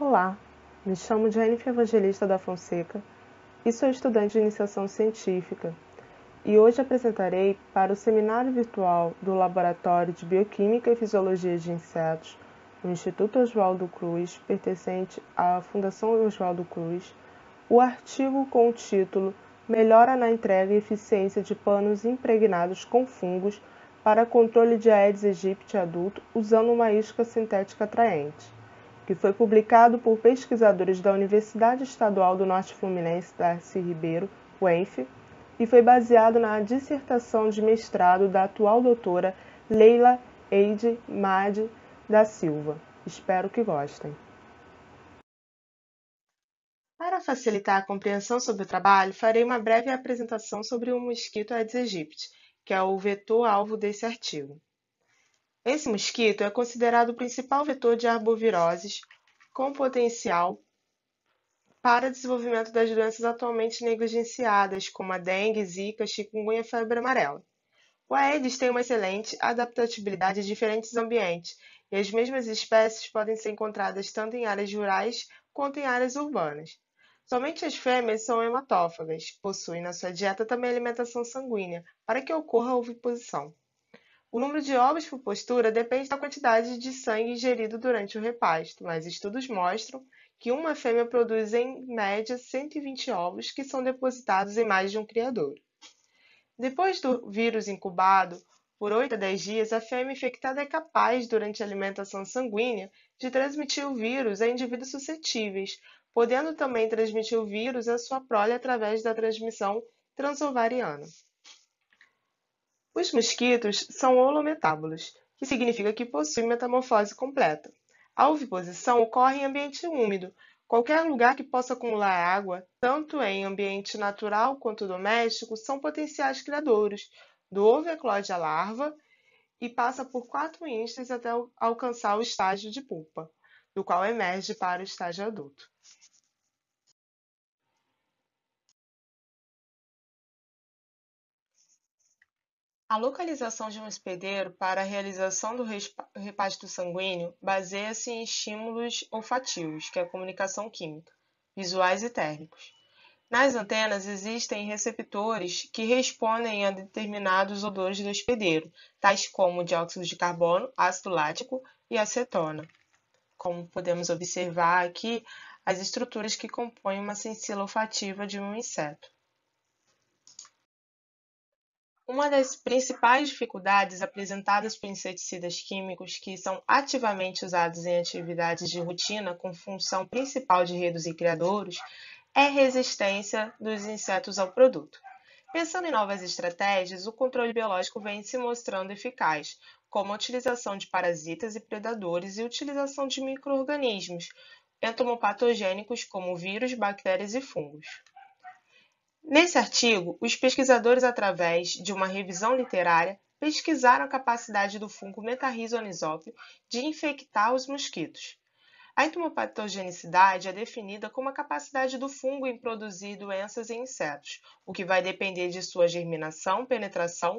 Olá, me chamo Jennifer Evangelista da Fonseca e sou estudante de iniciação científica. E hoje apresentarei para o seminário virtual do Laboratório de Bioquímica e Fisiologia de Insetos do Instituto Oswaldo Cruz, pertencente à Fundação Oswaldo Cruz, o artigo com o título Melhora na entrega e eficiência de panos impregnados com fungos para controle de Aedes aegypti adulto usando uma isca sintética atraente que foi publicado por pesquisadores da Universidade Estadual do Norte Fluminense, Darcy Ribeiro, UENF, e foi baseado na dissertação de mestrado da atual doutora Leila Eide Madi da Silva. Espero que gostem. Para facilitar a compreensão sobre o trabalho, farei uma breve apresentação sobre o mosquito Aedes aegypti, que é o vetor-alvo desse artigo. Esse mosquito é considerado o principal vetor de arboviroses com potencial para desenvolvimento das doenças atualmente negligenciadas, como a dengue, zika, chikungunya e febre amarela. O Aedes tem uma excelente adaptabilidade a diferentes ambientes, e as mesmas espécies podem ser encontradas tanto em áreas rurais quanto em áreas urbanas. Somente as fêmeas são hematófagas, possuem na sua dieta também alimentação sanguínea, para que ocorra a oviposição. O número de ovos por postura depende da quantidade de sangue ingerido durante o repasto, mas estudos mostram que uma fêmea produz em média 120 ovos que são depositados em mais de um criador. Depois do vírus incubado, por 8 a 10 dias, a fêmea infectada é capaz, durante a alimentação sanguínea, de transmitir o vírus a indivíduos suscetíveis, podendo também transmitir o vírus à sua prole através da transmissão transovariana. Os mosquitos são holometábolos, que significa que possuem metamorfose completa. A oviposição ocorre em ambiente úmido, qualquer lugar que possa acumular água, tanto em ambiente natural quanto doméstico, são potenciais criadouros, do ovo eclode a larva e passa por quatro instas até alcançar o estágio de pupa, do qual emerge para o estágio adulto. A localização de um hospedeiro para a realização do repasto sanguíneo baseia-se em estímulos olfativos, que é a comunicação química, visuais e térmicos. Nas antenas existem receptores que respondem a determinados odores do hospedeiro, tais como dióxido de carbono, ácido lático e acetona. Como podemos observar aqui, as estruturas que compõem uma sensila olfativa de um inseto. Uma das principais dificuldades apresentadas por inseticidas químicos que são ativamente usados em atividades de rotina com função principal de reduzir criadouros é a resistência dos insetos ao produto. Pensando em novas estratégias, o controle biológico vem se mostrando eficaz, como a utilização de parasitas e predadores e a utilização de micro-organismos entomopatogênicos como vírus, bactérias e fungos. Nesse artigo, os pesquisadores, através de uma revisão literária, pesquisaram a capacidade do fungo metarrhizoanisófilo de infectar os mosquitos. A entomopatogenicidade é definida como a capacidade do fungo em produzir doenças em insetos, o que vai depender de sua germinação, penetração,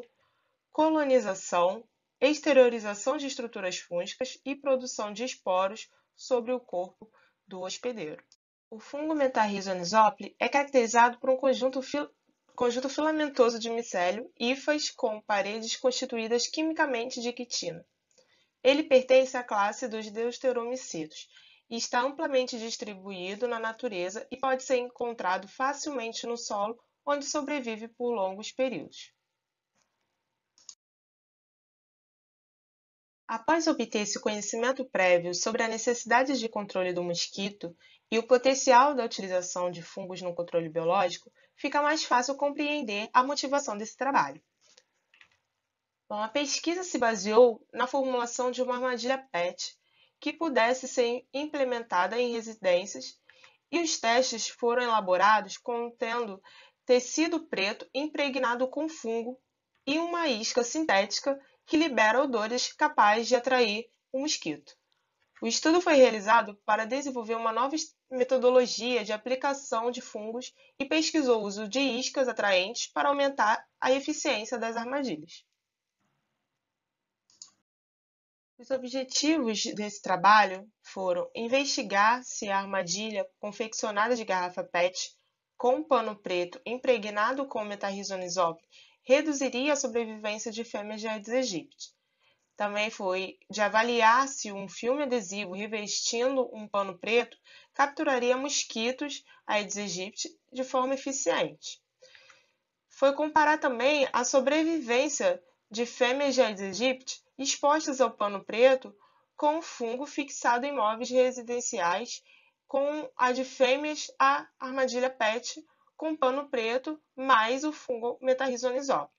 colonização, exteriorização de estruturas fúngicas e produção de esporos sobre o corpo do hospedeiro. O fungo metarhizonisópole é caracterizado por um conjunto, fil... conjunto filamentoso de micélio, hifas, com paredes constituídas quimicamente de quitina. Ele pertence à classe dos deuteromicitos e está amplamente distribuído na natureza e pode ser encontrado facilmente no solo, onde sobrevive por longos períodos. Após obter esse conhecimento prévio sobre a necessidade de controle do mosquito e o potencial da utilização de fungos no controle biológico, fica mais fácil compreender a motivação desse trabalho. Bom, a pesquisa se baseou na formulação de uma armadilha PET que pudesse ser implementada em residências e os testes foram elaborados contendo tecido preto impregnado com fungo e uma isca sintética que libera odores capazes de atrair o mosquito. O estudo foi realizado para desenvolver uma nova metodologia de aplicação de fungos e pesquisou o uso de iscas atraentes para aumentar a eficiência das armadilhas. Os objetivos desse trabalho foram investigar se a armadilha confeccionada de garrafa PET com pano preto impregnado com metarrizonisop reduziria a sobrevivência de fêmeas de Aedes aegypti. Também foi de avaliar se um filme adesivo revestindo um pano preto capturaria mosquitos Aedes aegypti de forma eficiente. Foi comparar também a sobrevivência de fêmeas de Aedes aegypti expostas ao pano preto com o fungo fixado em móveis residenciais com a de fêmeas à armadilha PET com pano preto mais o fungo metarhizonisol.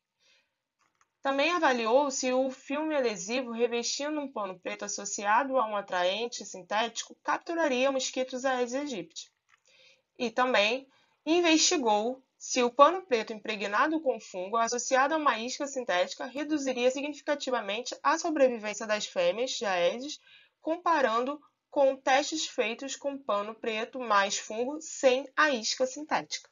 Também avaliou se o filme adesivo revestindo um pano preto associado a um atraente sintético capturaria mosquitos Aedes aegypti. E também investigou se o pano preto impregnado com fungo associado a uma isca sintética reduziria significativamente a sobrevivência das fêmeas de Aedes, comparando com testes feitos com pano preto mais fungo sem a isca sintética.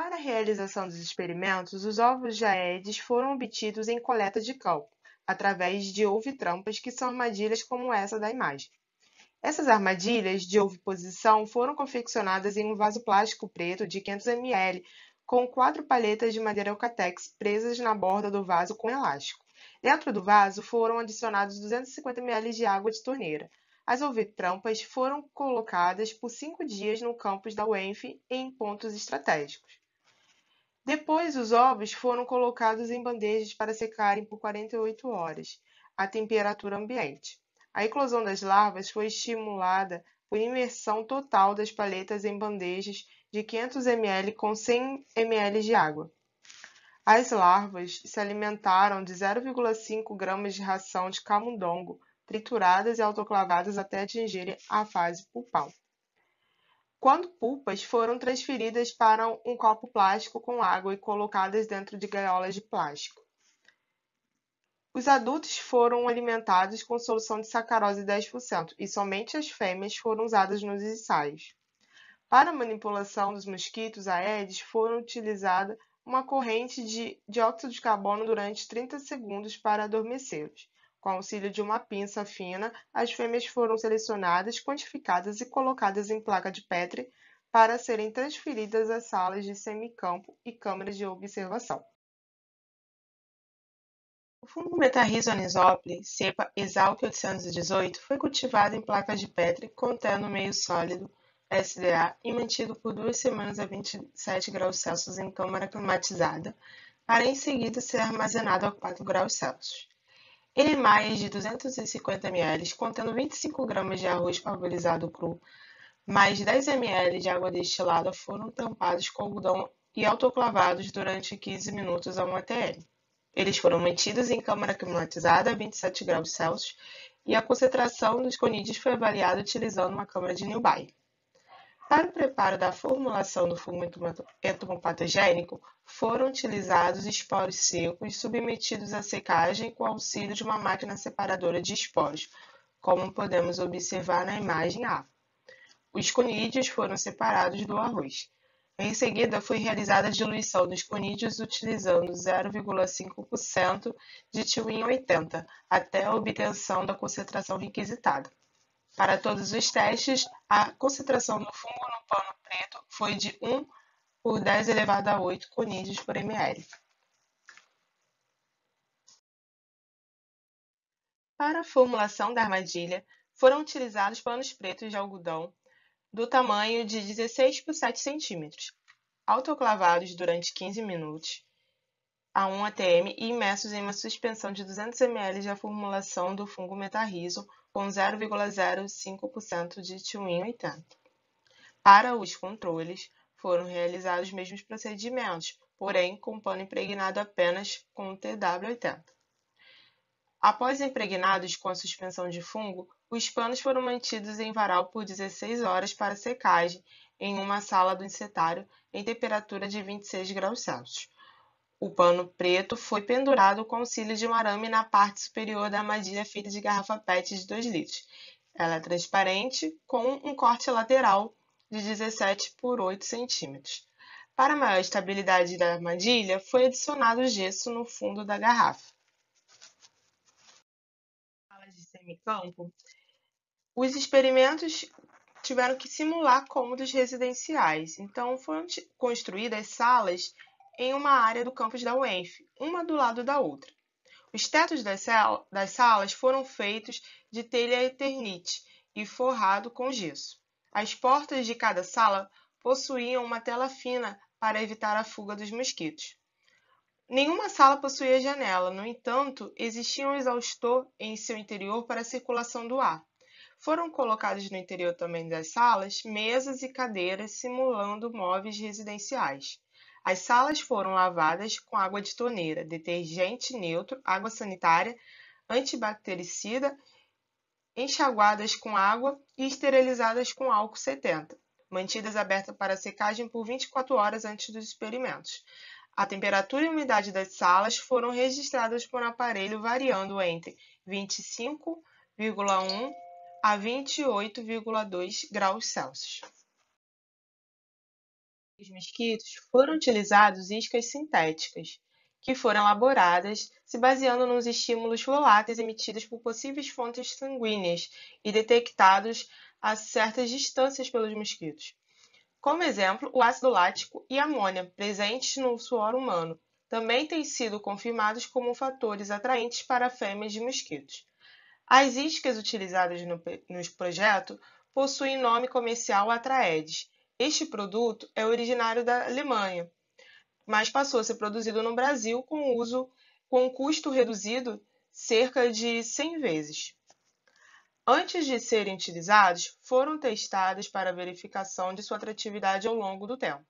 Para a realização dos experimentos, os ovos de Aedes foram obtidos em coleta de campo, através de ouve-trampas, que são armadilhas como essa da imagem. Essas armadilhas de oviposição foram confeccionadas em um vaso plástico preto de 500 ml, com quatro palhetas de madeira alcatex presas na borda do vaso com elástico. Dentro do vaso foram adicionados 250 ml de água de torneira. As ovitrampas foram colocadas por cinco dias no campus da UENF em pontos estratégicos. Depois, os ovos foram colocados em bandejas para secarem por 48 horas, à temperatura ambiente. A eclosão das larvas foi estimulada por imersão total das palhetas em bandejas de 500 ml com 100 ml de água. As larvas se alimentaram de 0,5 gramas de ração de camundongo trituradas e autoclavadas até atingirem a fase pulpal. Quando pulpas foram transferidas para um copo plástico com água e colocadas dentro de gaiolas de plástico. Os adultos foram alimentados com solução de sacarose 10% e somente as fêmeas foram usadas nos ensaios. Para a manipulação dos mosquitos aedes foram utilizada uma corrente de dióxido de carbono durante 30 segundos para adormecê-los. Com auxílio de uma pinça fina, as fêmeas foram selecionadas, quantificadas e colocadas em placa de Petri para serem transferidas às salas de semicampo e câmaras de observação. O fungo Metarrhizo anisopli, cepa Exalc 818, foi cultivado em placas de Petri contendo meio sólido SDA e mantido por duas semanas a 27 graus Celsius em câmara climatizada, para em seguida ser armazenado a 4 graus Celsius. Ele é mais de 250 ml, contendo 25 gramas de arroz parbolizado cru, mais 10 ml de água destilada foram tampados com algodão e autoclavados durante 15 minutos a 1 atm. Eles foram mantidos em câmara climatizada a 27 graus Celsius e a concentração dos conídeos foi avaliada utilizando uma câmara de Newby. Para o preparo da formulação do fumo entomopatogênico, foram utilizados esporos secos submetidos à secagem com auxílio de uma máquina separadora de esporos, como podemos observar na imagem A. Os conídeos foram separados do arroz. Em seguida, foi realizada a diluição dos conídeos utilizando 0,5% de tioin 80, até a obtenção da concentração requisitada. Para todos os testes, a concentração do fungo no pano preto foi de 1 por 10 elevado a oito conídeos por ml. Para a formulação da armadilha, foram utilizados panos pretos de algodão do tamanho de 16 por 7 cm, autoclavados durante 15 minutos a 1 atm e imersos em uma suspensão de 200 ml da formulação do fungo metarrizo com 0,05% de tio 80. Para os controles, foram realizados os mesmos procedimentos, porém com pano impregnado apenas com o TW80. Após impregnados com a suspensão de fungo, os panos foram mantidos em varal por 16 horas para secagem em uma sala do insetário em temperatura de 26 graus Celsius. O pano preto foi pendurado com cílio de um arame na parte superior da armadilha feita de garrafa PET de 2 litros. Ela é transparente, com um corte lateral de 17 por 8 centímetros. Para maior estabilidade da armadilha, foi adicionado gesso no fundo da garrafa. de semicampo, os experimentos tiveram que simular cômodos residenciais. Então, foram construídas salas em uma área do campus da UENF, uma do lado da outra. Os tetos das, salas foram feitos de telha eternite e forrado com gesso. As portas de cada sala possuíam uma tela fina para evitar a fuga dos mosquitos. Nenhuma sala possuía janela, no entanto, existia um exaustor em seu interior para a circulação do ar. Foram colocados no interior também das salas mesas e cadeiras simulando móveis residenciais. As salas foram lavadas com água de torneira, detergente neutro, água sanitária, antibactericida, enxaguadas com água e esterilizadas com álcool 70, mantidas abertas para secagem por 24 horas antes dos experimentos. A temperatura e a umidade das salas foram registradas por um aparelho variando entre 25,1 a 28,2 graus Celsius os mosquitos foram utilizados iscas sintéticas, que foram elaboradas se baseando nos estímulos voláteis emitidos por possíveis fontes sanguíneas e detectados a certas distâncias pelos mosquitos. Como exemplo, o ácido lático e amônia, presentes no suor humano, também têm sido confirmados como fatores atraentes para fêmeas de mosquitos. As iscas utilizadas no, no projeto possuem nome comercial Atraedes este produto é originário da Alemanha, mas passou a ser produzido no Brasil com uso com custo reduzido cerca de 100 vezes. Antes de serem utilizados, foram testados para verificação de sua atratividade ao longo do tempo.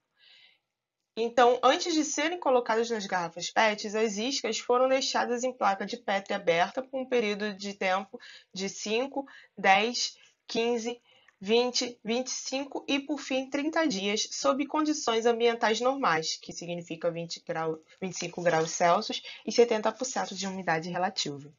Então, antes de serem colocados nas garrafas PETs, as iscas foram deixadas em placa de PET aberta por um período de tempo de 5, 10, 15 20, 25 e, por fim, 30 dias, sob condições ambientais normais, que significa 20 grau, 25 graus Celsius e 70% de umidade relativa.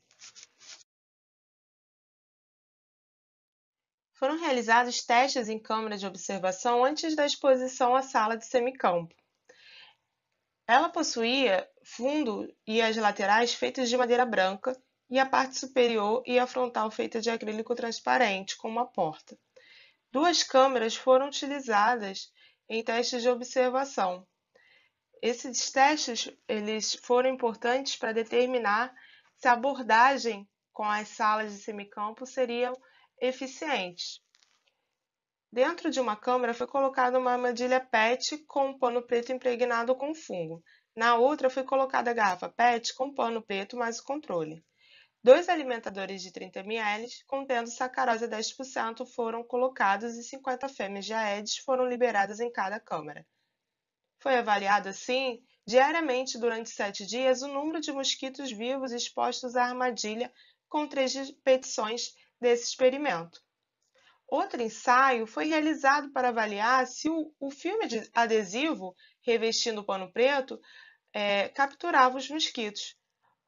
Foram realizados testes em câmera de observação antes da exposição à sala de semicampo. Ela possuía fundo e as laterais feitas de madeira branca e a parte superior e a frontal feita de acrílico transparente, com uma porta. Duas câmeras foram utilizadas em testes de observação. Esses testes eles foram importantes para determinar se a abordagem com as salas de semicampo seriam eficientes. Dentro de uma câmera foi colocada uma armadilha PET com um pano preto impregnado com fungo. Na outra foi colocada a garrafa PET com pano preto mais o controle. Dois alimentadores de 30 ml contendo sacarose 10% foram colocados e 50 fêmeas de Aedes foram liberadas em cada câmara. Foi avaliado, assim, diariamente durante sete dias o número de mosquitos vivos expostos à armadilha com três repetições desse experimento. Outro ensaio foi realizado para avaliar se o, o filme adesivo, revestindo o pano preto, é, capturava os mosquitos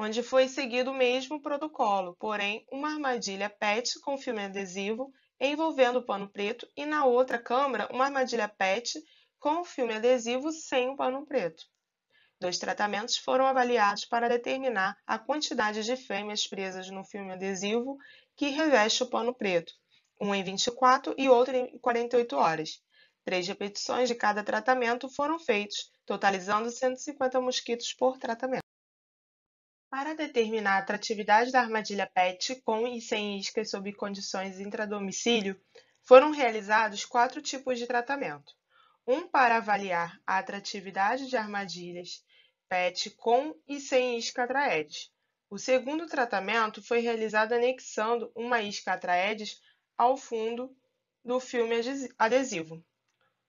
onde foi seguido o mesmo protocolo, porém uma armadilha PET com filme adesivo envolvendo o pano preto e na outra câmara uma armadilha PET com filme adesivo sem o pano preto. Dois tratamentos foram avaliados para determinar a quantidade de fêmeas presas no filme adesivo que reveste o pano preto, um em 24 e outro em 48 horas. Três repetições de cada tratamento foram feitos, totalizando 150 mosquitos por tratamento. Para determinar a atratividade da armadilha PET com e sem iscas sob condições intradomicílio, foram realizados quatro tipos de tratamento. Um para avaliar a atratividade de armadilhas PET com e sem isca atraedes. O segundo tratamento foi realizado anexando uma isca atraedes ao fundo do filme adesivo.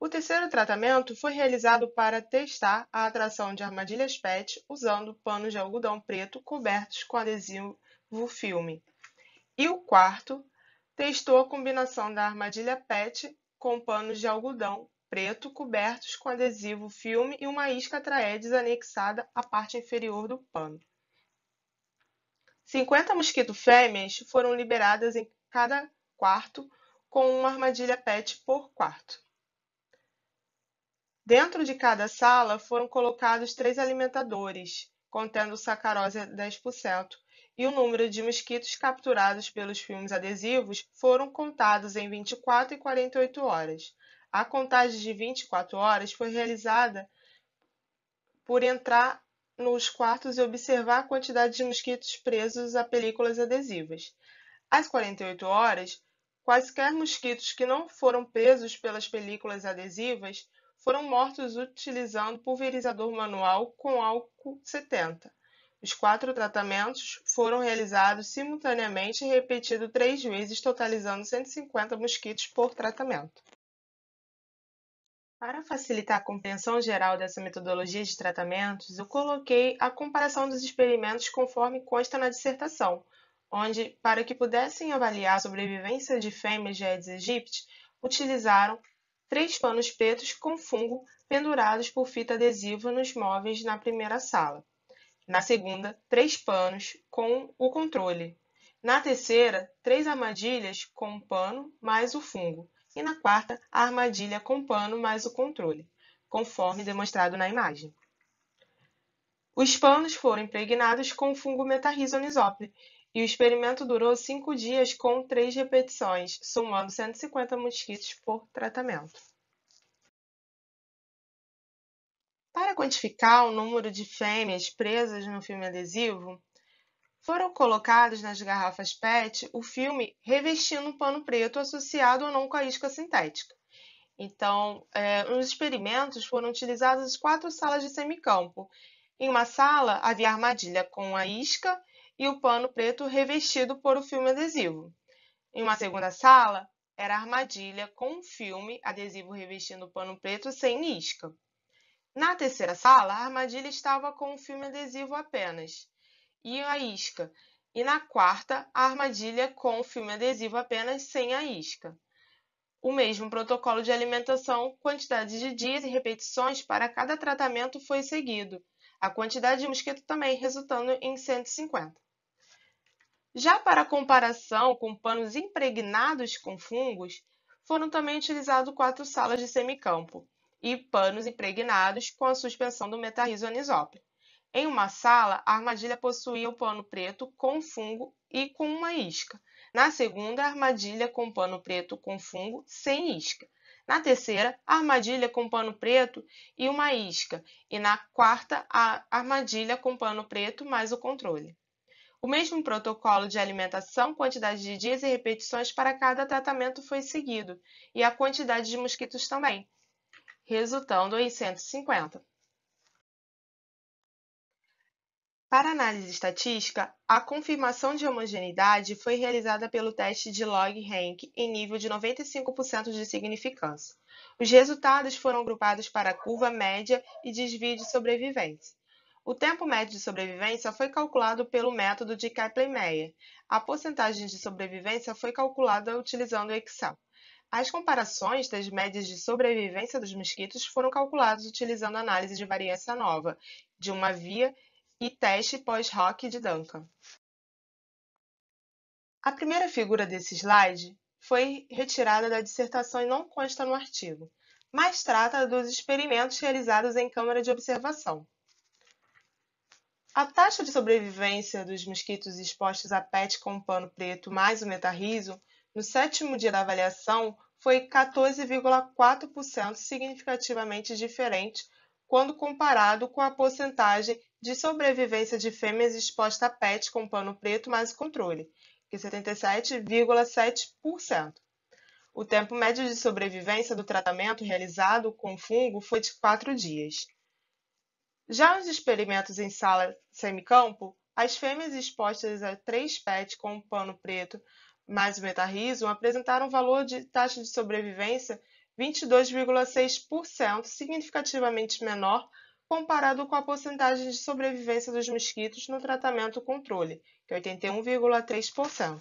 O terceiro tratamento foi realizado para testar a atração de armadilhas PET usando panos de algodão preto cobertos com adesivo filme. E o quarto testou a combinação da armadilha PET com panos de algodão preto cobertos com adesivo filme e uma isca traedes anexada à parte inferior do pano. 50 mosquito fêmeas foram liberadas em cada quarto com uma armadilha PET por quarto. Dentro de cada sala foram colocados três alimentadores, contendo sacarose 10%, e o número de mosquitos capturados pelos filmes adesivos foram contados em 24 e 48 horas. A contagem de 24 horas foi realizada por entrar nos quartos e observar a quantidade de mosquitos presos a películas adesivas. Às 48 horas, quaisquer mosquitos que não foram presos pelas películas adesivas foram mortos utilizando pulverizador manual com álcool 70. Os quatro tratamentos foram realizados simultaneamente e repetidos três vezes, totalizando 150 mosquitos por tratamento. Para facilitar a compreensão geral dessa metodologia de tratamentos, eu coloquei a comparação dos experimentos conforme consta na dissertação, onde, para que pudessem avaliar a sobrevivência de fêmeas de Aedes aegypti, utilizaram três panos pretos com fungo pendurados por fita adesiva nos móveis na primeira sala. Na segunda, três panos com o controle. Na terceira, três armadilhas com pano mais o fungo. E na quarta, a armadilha com pano mais o controle, conforme demonstrado na imagem. Os panos foram impregnados com fungo metarrhizonisópile e o experimento durou cinco dias com três repetições, somando 150 mosquitos por tratamento. Para quantificar o número de fêmeas presas no filme adesivo, foram colocados nas garrafas PET o filme revestindo um pano preto associado ou não com a isca sintética. Então, eh, é, nos experimentos foram utilizadas quatro salas de semicampo. Em uma sala havia armadilha com a isca e o pano preto revestido por o filme adesivo. Em uma segunda sala, era a armadilha com o filme adesivo revestindo o pano preto sem isca. Na terceira sala, a armadilha estava com o filme adesivo apenas e a isca. E na quarta, a armadilha com o filme adesivo apenas sem a isca. O mesmo protocolo de alimentação, quantidade de dias e repetições para cada tratamento foi seguido a quantidade de mosquito também resultando em 150. Já para comparação com panos impregnados com fungos, foram também utilizados quatro salas de semicampo e panos impregnados com a suspensão do metarrizo Em uma sala, a armadilha possuía o pano preto com fungo e com uma isca. Na segunda, a armadilha com pano preto com fungo sem isca. Na terceira, armadilha com pano preto e uma isca. E na quarta, a armadilha com pano preto mais o controle. O mesmo protocolo de alimentação, quantidade de dias e repetições para cada tratamento foi seguido, e a quantidade de mosquitos também, resultando em 150. Para análise estatística, a confirmação de homogeneidade foi realizada pelo teste de log-rank em nível de 95% de significância. Os resultados foram agrupados para curva média e desvio de sobrevivência. O tempo médio de sobrevivência foi calculado pelo método de Kaplan-Meier. A porcentagem de sobrevivência foi calculada utilizando o Excel. As comparações das médias de sobrevivência dos mosquitos foram calculadas utilizando análise de variância nova de uma via e teste pós-rock de Duncan. A primeira figura desse slide foi retirada da dissertação e não consta no artigo, mas trata dos experimentos realizados em câmara de observação. A taxa de sobrevivência dos mosquitos expostos a PET com pano preto mais o metarriso no sétimo dia da avaliação foi 14,4%, significativamente diferente quando comparado com a porcentagem de sobrevivência de fêmeas expostas a PET com pano preto mais o controle, que é 77,7%. O tempo médio de sobrevivência do tratamento realizado com fungo foi de 4 dias. Já nos experimentos em sala semicampo, as fêmeas expostas a 3 PET com pano preto mais o metarriso apresentaram um valor de taxa de sobrevivência 22,6%, significativamente menor comparado com a porcentagem de sobrevivência dos mosquitos no tratamento controle, que é 81,3%.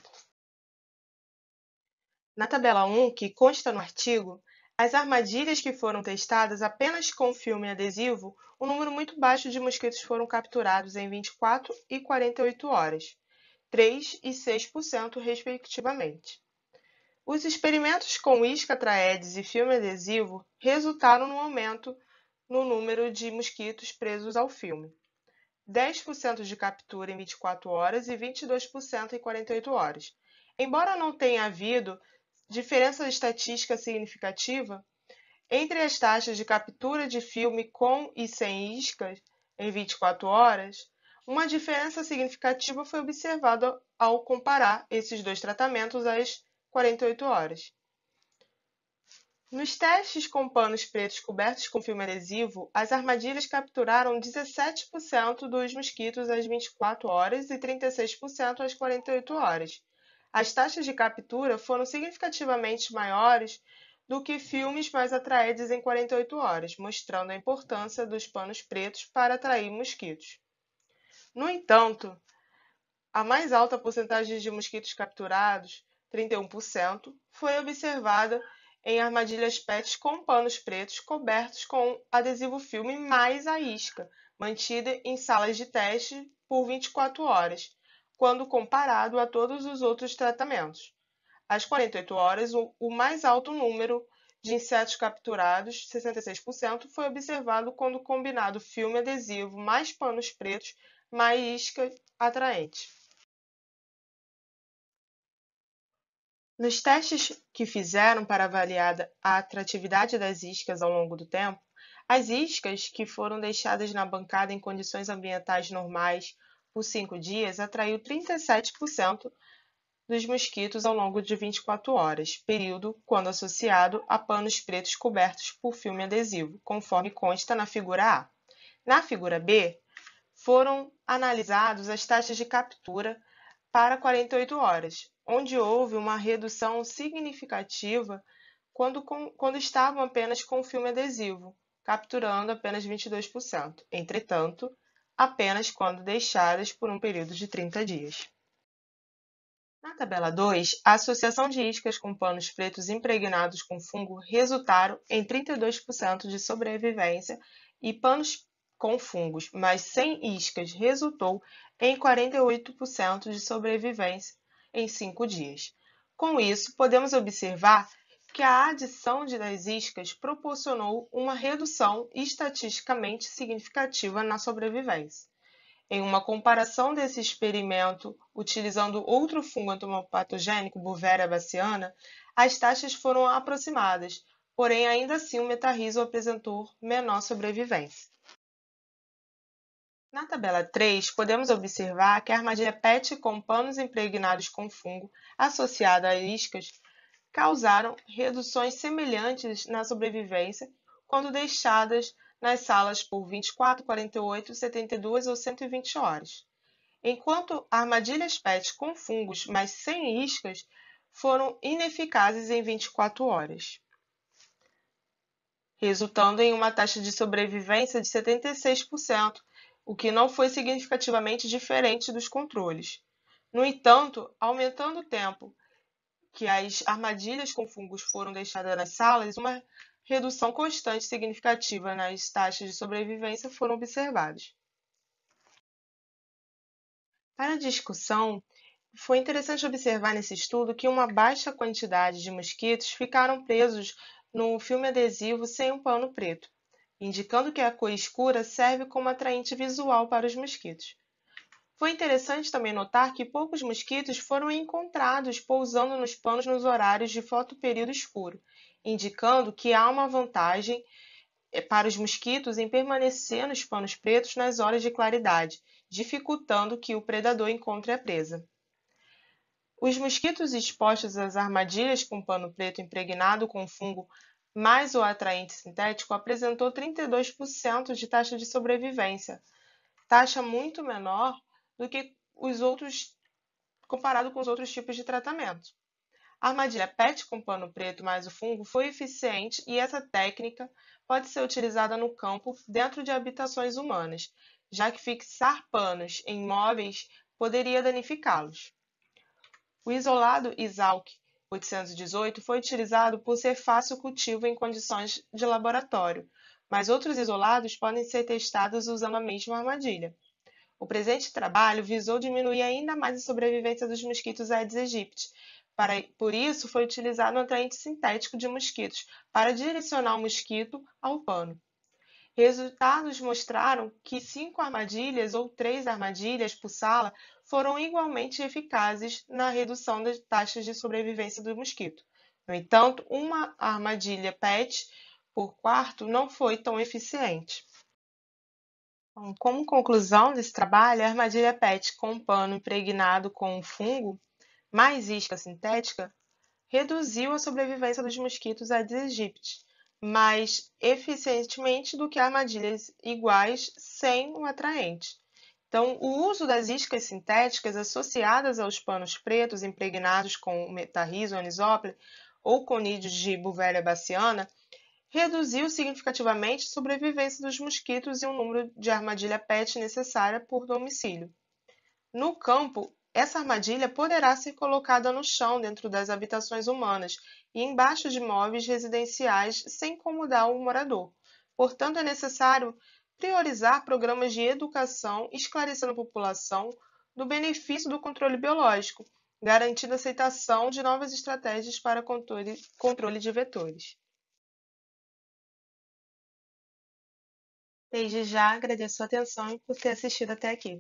Na tabela 1, que consta no artigo, as armadilhas que foram testadas apenas com filme adesivo, um número muito baixo de mosquitos foram capturados em 24 e 48 horas, 3 e 6% respectivamente. Os experimentos com isca traedes e filme adesivo resultaram no aumento no número de mosquitos presos ao filme. 10% de captura em 24 horas e 22% em 48 horas. Embora não tenha havido diferença estatística significativa entre as taxas de captura de filme com e sem iscas em 24 horas, uma diferença significativa foi observada ao comparar esses dois tratamentos às 48 horas. Nos testes com panos pretos cobertos com filme adesivo, as armadilhas capturaram 17% dos mosquitos às 24 horas e 36% às 48 horas. As taxas de captura foram significativamente maiores do que filmes mais atraídos em 48 horas, mostrando a importância dos panos pretos para atrair mosquitos. No entanto, a mais alta porcentagem de mosquitos capturados, 31%, foi observada em armadilhas PET com panos pretos cobertos com adesivo filme mais a isca, mantida em salas de teste por 24 horas, quando comparado a todos os outros tratamentos. Às 48 horas, o mais alto número de insetos capturados, 66%, foi observado quando combinado filme adesivo mais panos pretos mais isca atraente. Nos testes que fizeram para avaliar a atratividade das iscas ao longo do tempo, as iscas que foram deixadas na bancada em condições ambientais normais por cinco dias atraiu 37% dos mosquitos ao longo de 24 horas, período quando associado a panos pretos cobertos por filme adesivo, conforme consta na figura A. Na figura B, foram analisados as taxas de captura para 48 horas, onde houve uma redução significativa quando, com, quando estavam apenas com filme adesivo, capturando apenas 22%. Entretanto, apenas quando deixadas por um período de 30 dias. Na tabela 2, a associação de iscas com panos pretos impregnados com fungo resultaram em 32% de sobrevivência e panos com fungos, mas sem iscas, resultou em 48% de sobrevivência em cinco dias. Com isso, podemos observar que a adição 10 iscas proporcionou uma redução estatisticamente significativa na sobrevivência. Em uma comparação desse experimento, utilizando outro fungo entomopatogênico, Bovera baciana, as taxas foram aproximadas, porém ainda assim o metarriso apresentou menor sobrevivência. Na tabela 3, podemos observar que a armadilha PET com panos impregnados com fungo associado a iscas causaram reduções semelhantes na sobrevivência quando deixadas nas salas por 24, 48, 72 ou 120 horas, enquanto armadilhas PET com fungos, mas sem iscas, foram ineficazes em 24 horas, resultando em uma taxa de sobrevivência de 76% o que não foi significativamente diferente dos controles. No entanto, aumentando o tempo que as armadilhas com fungos foram deixadas nas salas, uma redução constante significativa nas taxas de sobrevivência foram observadas. Para a discussão, foi interessante observar nesse estudo que uma baixa quantidade de mosquitos ficaram presos no filme adesivo sem um pano preto indicando que a cor escura serve como atraente visual para os mosquitos. Foi interessante também notar que poucos mosquitos foram encontrados pousando nos panos nos horários de fotoperíodo escuro, indicando que há uma vantagem eh, para os mosquitos em permanecer nos panos pretos nas horas de claridade, dificultando que o predador encontre a presa. Os mosquitos expostos às armadilhas com pano preto impregnado com fungo mas o atraente sintético apresentou 32% de taxa de sobrevivência, taxa muito menor do que os outros comparado com os outros tipos de tratamento. A armadilha PET com pano preto mais o fungo foi eficiente e essa técnica pode ser utilizada no campo dentro de habitações humanas, já que fixar panos em móveis poderia danificá-los. O isolado ISALC 818 foi utilizado por ser fácil cultivo em condições de laboratório, mas outros isolados podem ser testados usando a mesma armadilha. O presente trabalho visou diminuir ainda mais a sobrevivência dos mosquitos Aedes aegypti. Para, por isso, foi utilizado um atraente sintético de mosquitos para direcionar o mosquito ao pano. Resultados mostraram que cinco armadilhas ou três armadilhas por sala foram igualmente eficazes na redução das taxas de sobrevivência do mosquito. No entanto, uma armadilha PET por quarto não foi tão eficiente. como conclusão desse trabalho, a armadilha PET com pano impregnado com um fungo, mais isca sintética, reduziu a sobrevivência dos mosquitos Aedes aegypti, mais eficientemente do que armadilhas iguais sem o atraente. Então, o uso das iscas sintéticas associadas aos panos pretos impregnados com metarrizo, anisópole ou conídeos de buvelha baciana reduziu significativamente a sobrevivência dos mosquitos e o número de armadilha PET necessária por domicílio. No campo, essa armadilha poderá ser colocada no chão dentro das habitações humanas e embaixo de móveis residenciais sem incomodar o morador. Portanto, é necessário priorizar programas de educação esclarecendo a população do benefício do controle biológico, garantindo a aceitação de novas estratégias para controle de vetores. Desde já agradeço a atenção e por ter assistido até aqui.